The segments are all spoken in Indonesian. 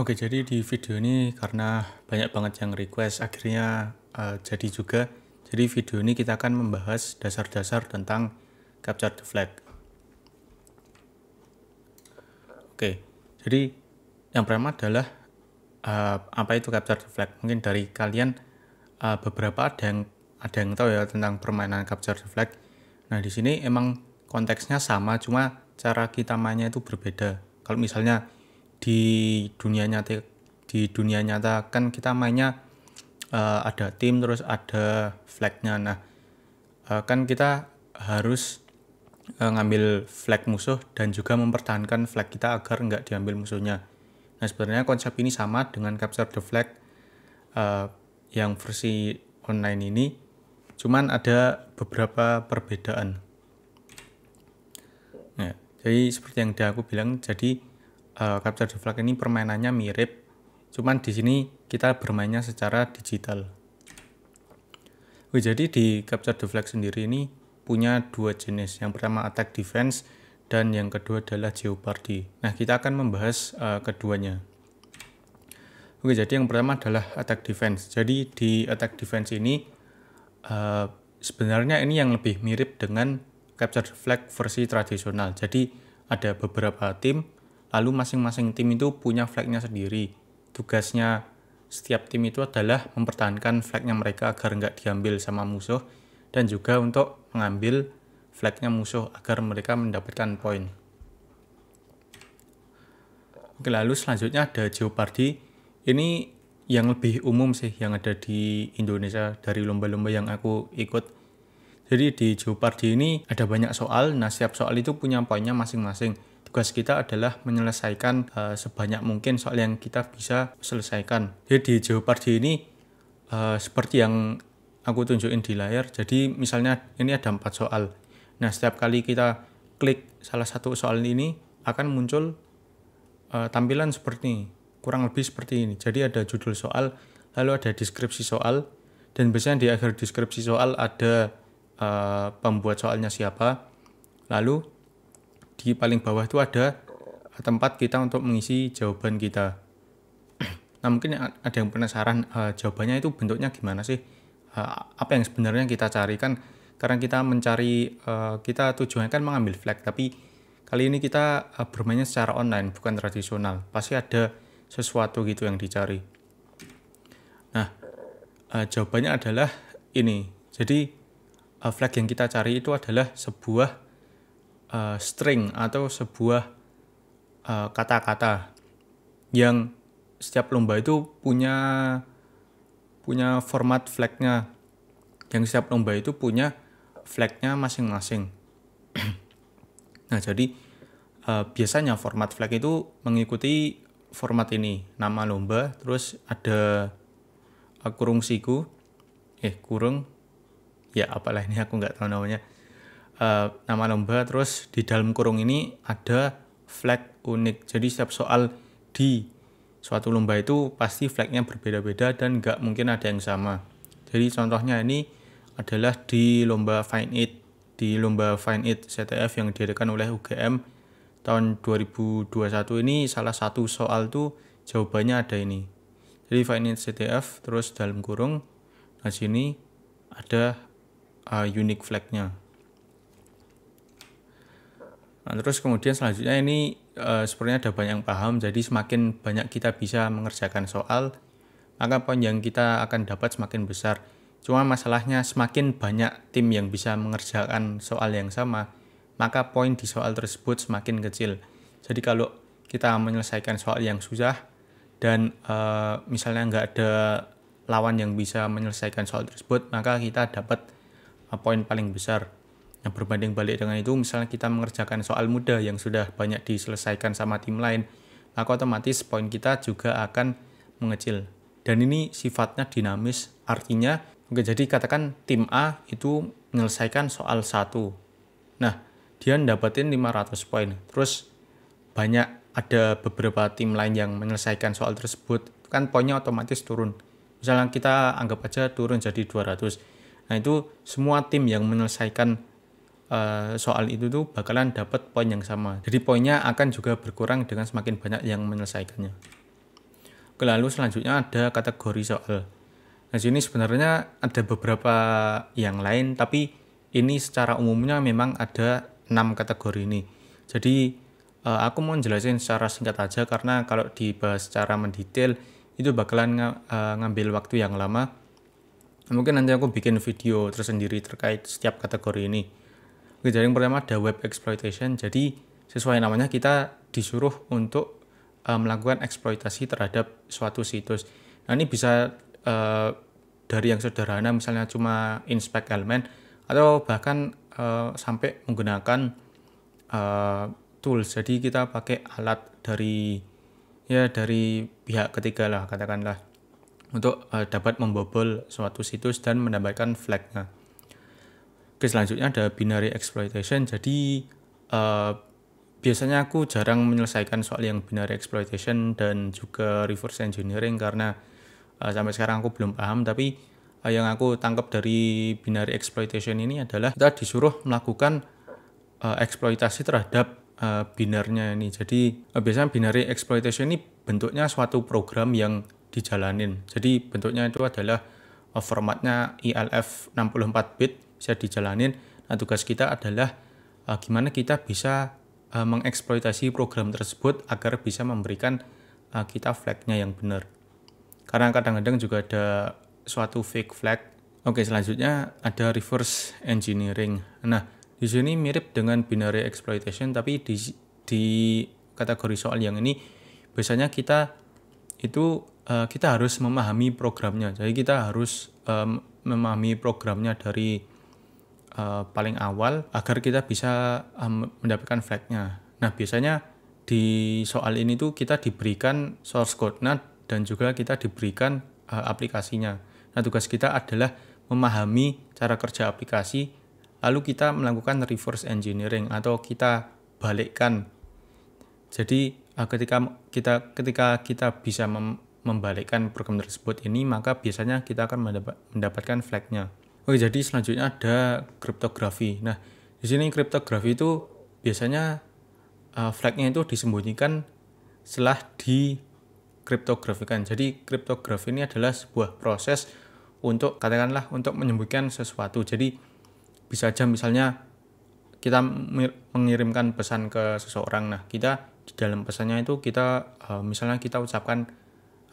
Oke, jadi di video ini karena banyak banget yang request, akhirnya uh, jadi juga. Jadi video ini kita akan membahas dasar-dasar tentang capture the flag. Oke, jadi yang pertama adalah uh, apa itu capture the flag. Mungkin dari kalian uh, beberapa ada yang ada yang tahu ya tentang permainan capture the flag. Nah di sini emang konteksnya sama, cuma cara kita mainnya itu berbeda. Kalau misalnya di dunia nyata di dunia nyata kan kita mainnya uh, ada tim terus ada flagnya nah uh, kan kita harus uh, ngambil flag musuh dan juga mempertahankan flag kita agar nggak diambil musuhnya nah sebenarnya konsep ini sama dengan capture the flag uh, yang versi online ini cuman ada beberapa perbedaan nah, jadi seperti yang dia aku bilang jadi uh, capture the flag ini permainannya mirip, cuman di sini kita bermainnya secara digital. Wih, jadi di capture the flag sendiri ini punya dua jenis. Yang pertama attack defense dan yang kedua adalah jeopardy. Nah, kita akan membahas uh, keduanya. Oke, jadi yang pertama adalah attack defense. Jadi di attack defense ini uh, sebenarnya ini yang lebih mirip dengan capture the flag versi tradisional. Jadi ada beberapa tim Lalu masing-masing tim itu punya flagnya sendiri. Tugasnya setiap tim itu adalah mempertahankan flagnya mereka agar nggak diambil sama musuh dan juga untuk mengambil flagnya musuh agar mereka mendapatkan poin. Oke, lalu selanjutnya ada Jeopardy. Ini yang lebih umum sih yang ada di Indonesia dari lomba-lomba yang aku ikut. Jadi di Jeopardy ini ada banyak soal, nah setiap soal itu punya poinnya masing-masing tugas kita adalah menyelesaikan uh, sebanyak mungkin soal yang kita bisa selesaikan. Jadi di Jeopardy ini uh, seperti yang aku tunjukin di layar. Jadi misalnya ini ada empat soal. Nah setiap kali kita klik salah satu soal ini akan muncul uh, tampilan seperti ini, kurang lebih seperti ini. Jadi ada judul soal, lalu ada deskripsi soal, dan biasanya di akhir deskripsi soal ada uh, pembuat soalnya siapa, lalu di paling bawah itu ada tempat kita untuk mengisi jawaban kita. Nah mungkin ada yang penasaran uh, jawabannya itu bentuknya gimana sih? Uh, apa yang sebenarnya kita cari kan? Karena kita mencari uh, kita tujuannya kan mengambil flag, tapi kali ini kita uh, bermainnya secara online bukan tradisional. Pasti ada sesuatu gitu yang dicari. Nah uh, jawabannya adalah ini. Jadi uh, flag yang kita cari itu adalah sebuah uh, string atau sebuah eh, kata-kata uh, yang setiap lomba itu punya punya format flagnya yang setiap lomba itu punya flagnya masing-masing nah jadi uh, biasanya format flag itu mengikuti format ini nama lomba terus ada uh, kurung siku eh kurung ya apalah ini aku nggak tahu namanya uh, nama lomba terus di dalam kurung ini ada flag unik jadi setiap soal di suatu lomba itu pasti flagnya berbeda-beda dan nggak mungkin ada yang sama jadi contohnya ini adalah di lomba Find It di lomba Find It CTF yang diadakan oleh UGM tahun 2021 ini salah satu soal tuh jawabannya ada ini. Jadi find it CTF terus dalam kurung nah sini ada uh, eh, unique flagnya. Nah, terus kemudian selanjutnya ini e, sepertinya ada banyak yang paham, jadi semakin banyak kita bisa mengerjakan soal, maka poin yang kita akan dapat semakin besar. Cuma masalahnya semakin banyak tim yang bisa mengerjakan soal yang sama, maka poin di soal tersebut semakin kecil. Jadi kalau kita menyelesaikan soal yang susah dan e, misalnya nggak ada lawan yang bisa menyelesaikan soal tersebut, maka kita dapat eh, poin paling besar. Nah, berbanding balik dengan itu, misalnya kita mengerjakan soal mudah yang sudah banyak diselesaikan sama tim lain, maka otomatis poin kita juga akan mengecil. Dan ini sifatnya dinamis, artinya oke, jadi katakan tim A itu menyelesaikan soal satu, Nah, dia mendapatkan 500 poin. Terus banyak ada beberapa tim lain yang menyelesaikan soal tersebut, kan poinnya otomatis turun. Misalnya kita anggap aja turun jadi 200. Nah, itu semua tim yang menyelesaikan Eh, soal itu tuh bakalan dapat poin yang sama. Jadi poinnya akan juga berkurang dengan semakin banyak yang menyelesaikannya. Lalu selanjutnya ada kategori soal. Nah sini sebenarnya ada beberapa yang lain, tapi ini secara umumnya memang ada 6 kategori ini. Jadi eh, aku mau jelasin secara singkat aja karena kalau dibahas secara mendetail itu bakalan eh, ngambil waktu yang lama. Mungkin nanti aku bikin video tersendiri terkait setiap kategori ini yang pertama ada web exploitation. Jadi sesuai namanya kita disuruh untuk uh, melakukan eksploitasi terhadap suatu situs. Nah ini bisa uh, dari yang sederhana misalnya cuma inspect element, atau bahkan uh, sampai menggunakan uh, tools. Jadi kita pakai alat dari ya dari pihak ketiga lah katakanlah untuk uh, dapat membobol suatu situs dan mendapatkan flagnya. Oke selanjutnya ada binary exploitation. Jadi uh, biasanya aku jarang menyelesaikan soal yang binary exploitation dan juga reverse engineering karena uh, sampai sekarang aku belum paham. Tapi uh, yang aku tangkap dari binary exploitation ini adalah kita disuruh melakukan uh, eksploitasi terhadap uh, binarnya ini. Jadi uh, biasanya binary exploitation ini bentuknya suatu program yang dijalanin. Jadi bentuknya itu adalah uh, formatnya ELF 64 bit bisa dijalanin. Nah, tugas kita adalah uh, gimana kita bisa uh, mengeksploitasi program tersebut agar bisa memberikan uh, kita flagnya yang benar. Karena kadang-kadang juga ada suatu fake flag. Oke, selanjutnya ada reverse engineering. Nah, di sini mirip dengan binary exploitation, tapi di, di kategori soal yang ini biasanya kita itu kita harus memahami programnya. Jadi kita harus memahami programnya dari Eh, paling awal agar kita bisa um, mendapatkan flagnya. Nah biasanya di soal ini tuh kita diberikan source code-nya dan juga kita diberikan uh, aplikasinya. Nah tugas kita adalah memahami cara kerja aplikasi, lalu kita melakukan reverse engineering atau kita balikkan. Jadi uh, ketika kita ketika kita bisa mem membalikkan program tersebut ini maka biasanya kita akan mendapat, mendapatkan flagnya. Oke, oh, jadi selanjutnya ada kriptografi. Nah, di sini kriptografi itu biasanya uh, flagnya itu disembunyikan setelah di kriptografikan. Jadi kriptografi ini adalah sebuah proses untuk katakanlah untuk menyembunyikan sesuatu. Jadi bisa aja misalnya kita mengirimkan pesan ke seseorang. Nah, kita di dalam pesannya itu kita uh, misalnya kita ucapkan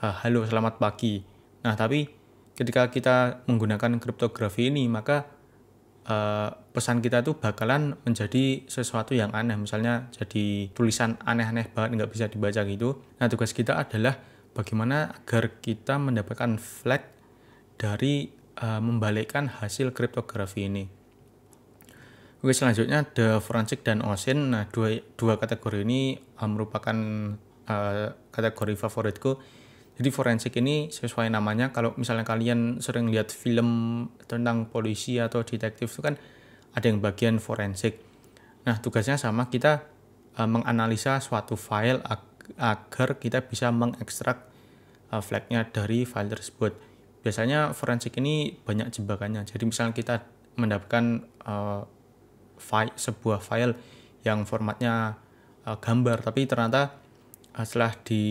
uh, halo selamat pagi. Nah, tapi ketika kita menggunakan kriptografi ini maka uh, pesan kita tuh bakalan menjadi sesuatu yang aneh misalnya jadi tulisan aneh-aneh banget nggak bisa dibaca gitu nah tugas kita adalah bagaimana agar kita mendapatkan flag dari uh, membalikkan hasil kriptografi ini Oke selanjutnya The forensik dan osin nah dua, dua kategori ini uh, merupakan uh, kategori favoritku jadi forensik ini sesuai namanya kalau misalnya kalian sering lihat film tentang polisi atau detektif itu kan ada yang bagian forensik. Nah, tugasnya sama kita e, menganalisa suatu file agar kita bisa mengekstrak e, flagnya dari file tersebut. Biasanya forensik ini banyak jebakannya. Jadi misalnya kita mendapatkan e, file sebuah file yang formatnya e, gambar tapi ternyata e, setelah di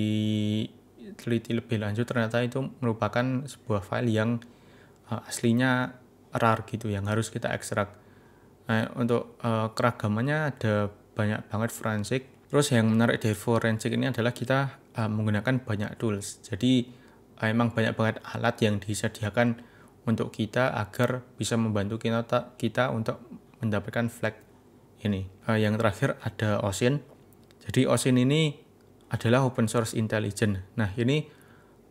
diteliti lebih lanjut ternyata itu merupakan sebuah file yang uh, aslinya rar gitu yang harus kita ekstrak. Nah, untuk uh, keragamannya ada banyak banget forensik. Terus yang menarik dari forensik ini adalah kita uh, menggunakan banyak tools. Jadi uh, emang banyak banget alat yang disediakan untuk kita agar bisa membantu kita kita untuk mendapatkan flag ini. Uh, yang terakhir ada OSIN. Jadi OSIN ini adalah open source intelligence. Nah, ini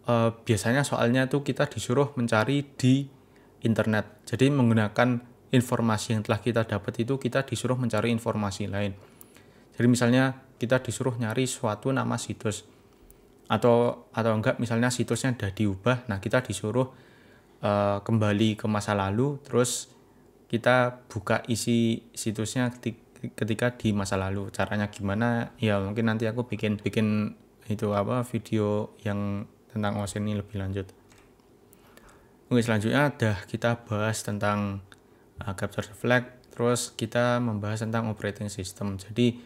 uh, biasanya soalnya tuh kita disuruh mencari di internet. Jadi menggunakan informasi yang telah kita dapat itu kita disuruh mencari informasi lain. Jadi misalnya kita disuruh nyari suatu nama situs atau atau enggak misalnya situsnya udah diubah, nah kita disuruh uh, kembali ke masa lalu terus kita buka isi situsnya ketika di masa lalu caranya gimana ya mungkin nanti aku bikin bikin itu apa video yang tentang os ini lebih lanjut Oke selanjutnya ada kita bahas tentang uh, capture the flag terus kita membahas tentang operating system jadi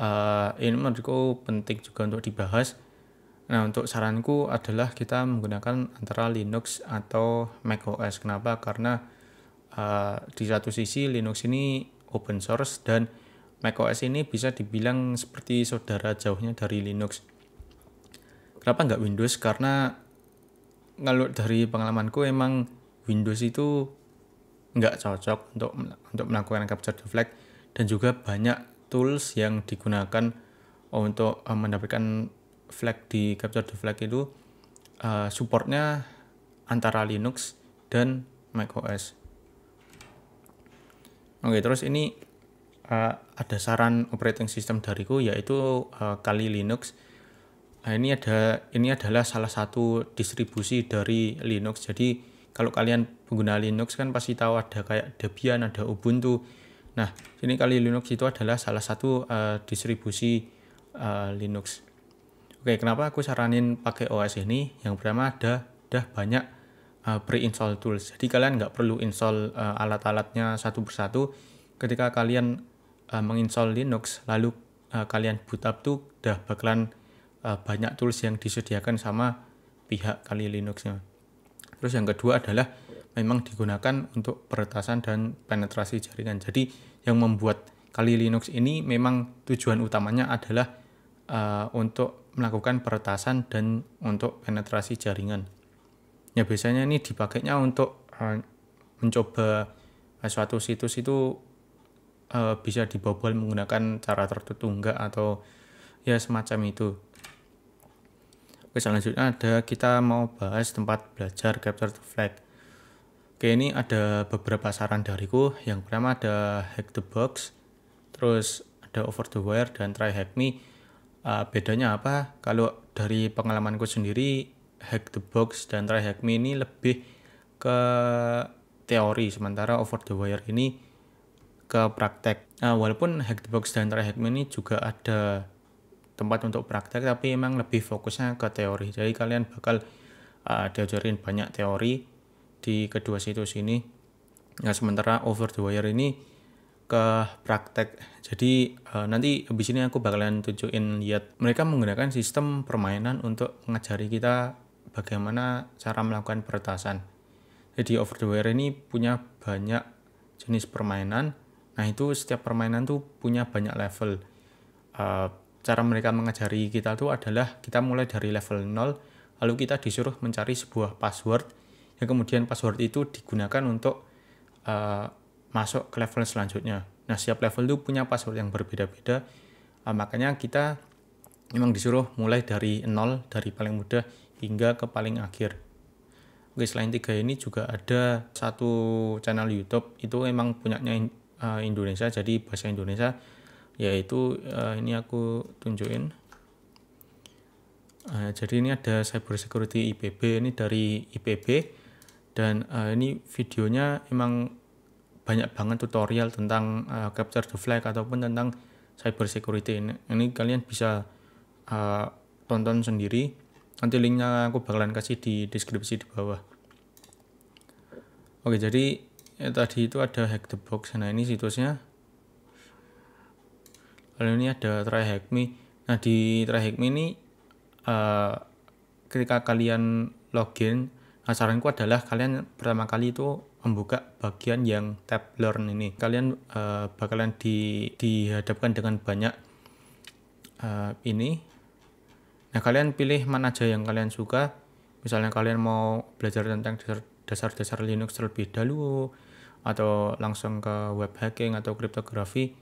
uh, ini menurutku penting juga untuk dibahas nah untuk saranku adalah kita menggunakan antara Linux atau macOS kenapa karena uh, di satu sisi Linux ini open source dan macOS ini bisa dibilang seperti saudara jauhnya dari Linux. Kenapa nggak Windows? Karena kalau dari pengalamanku emang Windows itu nggak cocok untuk untuk melakukan capture the flag dan juga banyak tools yang digunakan untuk eh, mendapatkan flag di capture the flag itu eh, supportnya antara Linux dan macOS. Oke, terus ini uh, ada saran operating system dariku yaitu uh, Kali Linux. Nah, ini ada ini adalah salah satu distribusi dari Linux. Jadi kalau kalian pengguna Linux kan pasti tahu ada kayak Debian, ada Ubuntu. Nah, ini Kali Linux itu adalah salah satu uh, distribusi uh, Linux. Oke, kenapa aku saranin pakai OS ini? Yang pertama ada udah banyak uh, pre-install tools. Jadi kalian nggak perlu install uh, alat-alatnya satu persatu. Ketika kalian uh, menginstall Linux, lalu uh, kalian boot up tuh udah bakalan uh, banyak tools yang disediakan sama pihak kali Linuxnya. Terus yang kedua adalah memang digunakan untuk peretasan dan penetrasi jaringan. Jadi yang membuat kali Linux ini memang tujuan utamanya adalah uh, untuk melakukan peretasan dan untuk penetrasi jaringan ya biasanya ini dipakainya untuk eh, mencoba eh, suatu situs itu eh, bisa dibobol menggunakan cara tertentu enggak atau ya semacam itu Oke selanjutnya ada kita mau bahas tempat belajar Capture the Flag Oke ini ada beberapa saran dariku yang pertama ada Hack the Box terus ada Over the Wire dan Try Hack Me uh, bedanya apa kalau dari pengalamanku sendiri hack the box dan try hack me ini lebih ke teori sementara over the wire ini ke praktek nah, walaupun hack the box dan try hack me ini juga ada tempat untuk praktek tapi emang lebih fokusnya ke teori jadi kalian bakal uh, diajarin banyak teori di kedua situs ini nah sementara over the wire ini ke praktek jadi uh, nanti habis ini aku bakalan tunjukin lihat mereka menggunakan sistem permainan untuk mengajari kita bagaimana cara melakukan peretasan. Jadi over the wire ini punya banyak jenis permainan. Nah itu setiap permainan tuh punya banyak level. Uh, cara mereka mengajari kita tuh adalah kita mulai dari level 0, lalu kita disuruh mencari sebuah password, yang kemudian password itu digunakan untuk uh, masuk ke level selanjutnya. Nah setiap level tuh punya password yang berbeda-beda, uh, makanya kita memang disuruh mulai dari nol dari paling mudah hingga ke paling akhir. Oke, selain tiga ini juga ada satu channel YouTube itu emang punyanya eh, Indonesia, jadi bahasa Indonesia yaitu eh, ini aku tunjukin. Eh, jadi ini ada cyber security IPB ini dari IPB dan ini videonya emang banyak banget tutorial tentang capture the flag ataupun tentang cyber security ini. Ini kalian bisa tonton sendiri nanti linknya aku bakalan kasih di deskripsi di bawah oke jadi ya, tadi itu ada hack the box nah ini situsnya Kalau ini ada try hack me nah di try hack me ini uh, ketika kalian login nah saranku adalah kalian pertama kali itu membuka bagian yang tab learn ini kalian uh, bakalan di, dihadapkan dengan banyak uh, ini Nah, kalian pilih mana aja yang kalian suka. Misalnya kalian mau belajar tentang dasar-dasar Linux terlebih dahulu, atau langsung ke web hacking atau kriptografi,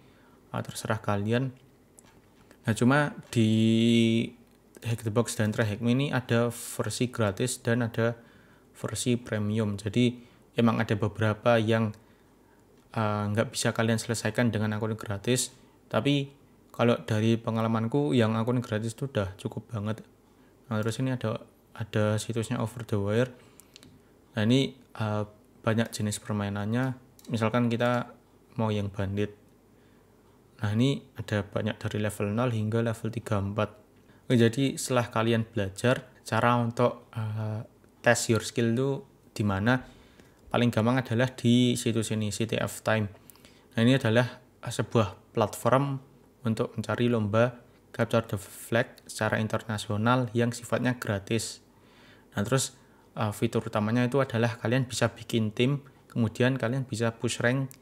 ah, terserah kalian. Nah, cuma di Hack the Box dan TryHackMe ini ada versi gratis dan ada versi premium. Jadi, emang ada beberapa yang ah, nggak uh, bisa kalian selesaikan dengan akun gratis, tapi kalau dari pengalamanku yang akun gratis itu udah cukup banget nah terus ini ada ada situsnya over the wire nah ini uh, banyak jenis permainannya misalkan kita mau yang bandit nah ini ada banyak dari level 0 hingga level 34 jadi setelah kalian belajar cara untuk uh, eh, tes your skill itu dimana paling gampang adalah di situs ini CTF Time nah ini adalah eh, sebuah platform untuk mencari lomba capture the flag secara internasional yang sifatnya gratis. Nah, terus uh, fitur utamanya itu adalah kalian bisa bikin tim, kemudian kalian bisa push rank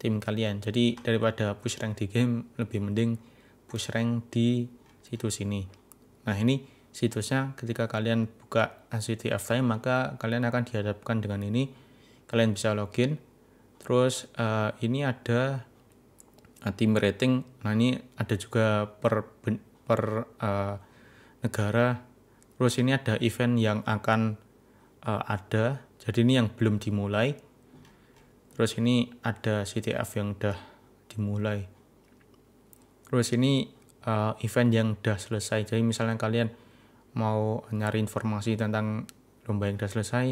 tim kalian. Jadi daripada push rank di game lebih mending push rank di situs ini. Nah, ini situsnya ketika kalian buka ACTF Time maka kalian akan dihadapkan dengan ini. Kalian bisa login. Terus uh, ini ada tim rating nah ini ada juga per per uh, negara terus ini ada event yang akan uh, ada jadi ini yang belum dimulai terus ini ada CTF yang udah dimulai terus ini uh, event yang udah selesai jadi misalnya kalian mau nyari informasi tentang lomba yang udah selesai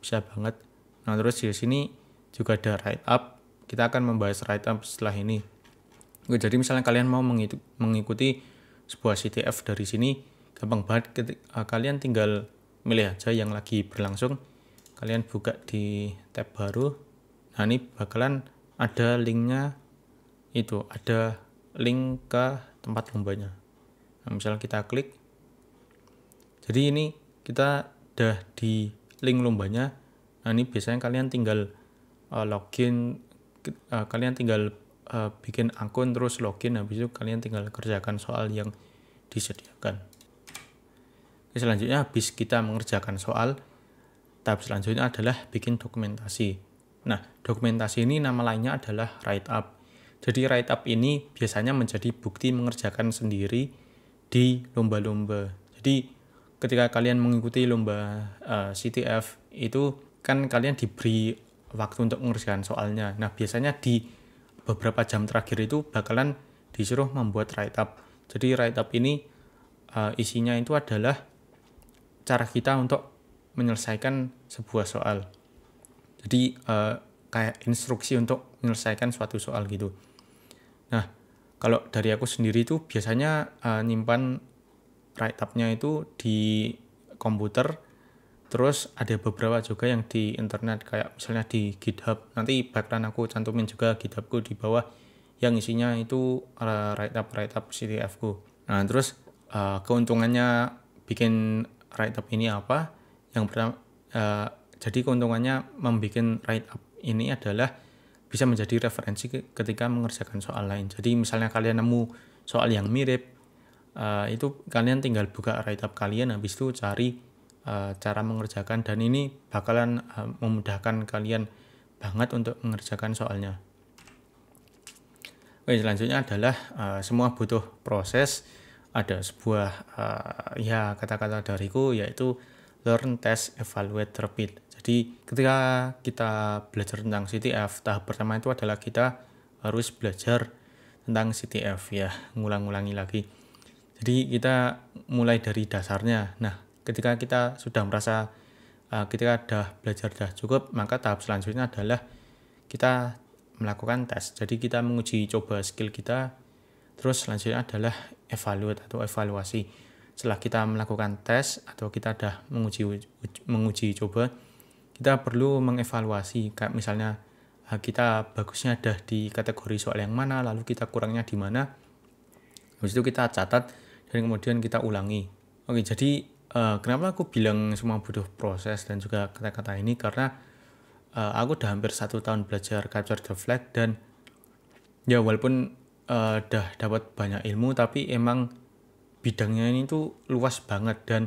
bisa banget nah terus di sini juga ada write up kita akan membahas write up setelah ini Oke, jadi misalnya kalian mau mengikuti sebuah CTF dari sini, gampang banget. Ketika, eh, kalian tinggal milih aja yang lagi berlangsung. Kalian buka di tab baru. Nah, ini bakalan ada linknya itu, ada link ke tempat lombanya. Nah, misalnya kita klik. Jadi ini kita udah di link lombanya. Nah, ini biasanya kalian tinggal eh, login, eh, kalian tinggal uh, bikin akun terus login habis itu kalian tinggal kerjakan soal yang disediakan. Oke, selanjutnya habis kita mengerjakan soal, tahap selanjutnya adalah bikin dokumentasi. Nah, dokumentasi ini nama lainnya adalah write up. Jadi write up ini biasanya menjadi bukti mengerjakan sendiri di lomba-lomba. Jadi ketika kalian mengikuti lomba uh, eh, CTF itu kan kalian diberi waktu untuk mengerjakan soalnya. Nah, biasanya di beberapa jam terakhir itu bakalan disuruh membuat write up. Jadi write up ini uh, isinya itu adalah cara kita untuk menyelesaikan sebuah soal. Jadi uh, kayak instruksi untuk menyelesaikan suatu soal gitu. Nah, kalau dari aku sendiri itu biasanya uh, nyimpan write up-nya itu di komputer Terus ada beberapa juga yang di internet kayak misalnya di GitHub. Nanti bakalan aku cantumin juga GitHubku di bawah yang isinya itu eh, write up write up CTF ku. Nah, terus uh, keuntungannya bikin write up ini apa? Yang pertama uh, jadi keuntungannya membuat write up ini adalah bisa menjadi referensi ketika mengerjakan soal lain. Jadi misalnya kalian nemu soal yang mirip uh, itu kalian tinggal buka write up kalian habis itu cari Eh, cara mengerjakan dan ini bakalan eh, memudahkan kalian banget untuk mengerjakan soalnya. Oke, selanjutnya adalah eh, semua butuh proses. Ada sebuah ya kata-kata dariku yaitu learn, test, evaluate, repeat. Jadi ketika kita belajar tentang CTF, tahap pertama itu adalah kita harus belajar tentang CTF ya, ngulang ngulangi lagi. Jadi kita mulai dari dasarnya. Nah, ketika kita sudah merasa uh, ketika sudah belajar sudah cukup maka tahap selanjutnya adalah kita melakukan tes jadi kita menguji coba skill kita terus selanjutnya adalah evaluate atau evaluasi setelah kita melakukan tes atau kita sudah menguji menguji coba kita perlu mengevaluasi kayak misalnya eh, kita bagusnya ada di kategori soal yang mana lalu kita kurangnya di mana habis itu kita catat dan kemudian kita ulangi oke jadi uh, kenapa aku bilang semua butuh proses dan juga kata-kata ini karena uh, aku udah hampir satu tahun belajar capture the flag dan ya walaupun uh, eh, dah dapat banyak ilmu tapi emang bidangnya ini tuh luas banget dan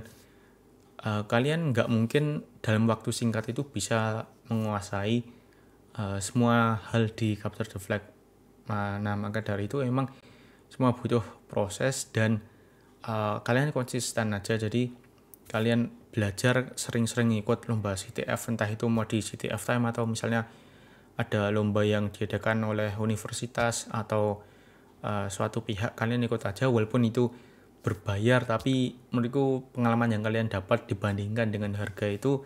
uh, kalian nggak mungkin dalam waktu singkat itu bisa menguasai uh, semua hal di capture the flag nah maka dari itu emang semua butuh proses dan uh, kalian konsisten aja jadi kalian belajar sering-sering ikut lomba CTF entah itu mau di CTF time atau misalnya ada lomba yang diadakan oleh universitas atau uh, suatu pihak kalian ikut aja walaupun itu berbayar tapi menurutku pengalaman yang kalian dapat dibandingkan dengan harga itu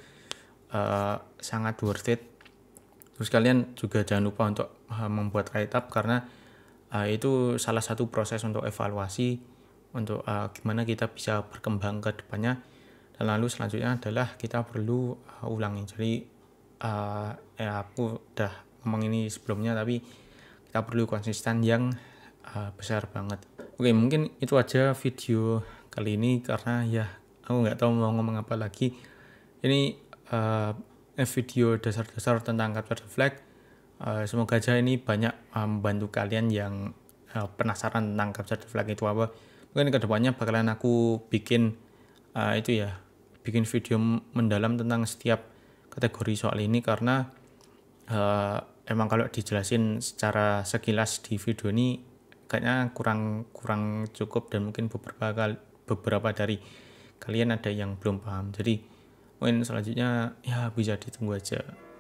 uh, sangat worth it terus kalian juga jangan lupa untuk uh, membuat write up karena uh, itu salah satu proses untuk evaluasi untuk uh, gimana kita bisa berkembang ke depannya lalu selanjutnya adalah kita perlu uh, ulangi jadi uh, ya aku udah ngomong ini sebelumnya tapi kita perlu konsisten yang uh, besar banget oke mungkin itu aja video kali ini karena ya aku nggak tahu mau ngomong apa lagi ini uh, video dasar-dasar tentang Capture Flag uh, semoga aja ini banyak membantu uh, membantu kalian yang uh, penasaran tentang Capture Flag itu apa mungkin kedepannya bakalan aku bikin uh, itu ya bikin video mendalam tentang setiap kategori soal ini karena uh, emang kalau dijelasin secara sekilas di video ini kayaknya kurang kurang cukup dan mungkin beberapa kali, beberapa dari kalian ada yang belum paham jadi mungkin selanjutnya ya bisa ditunggu aja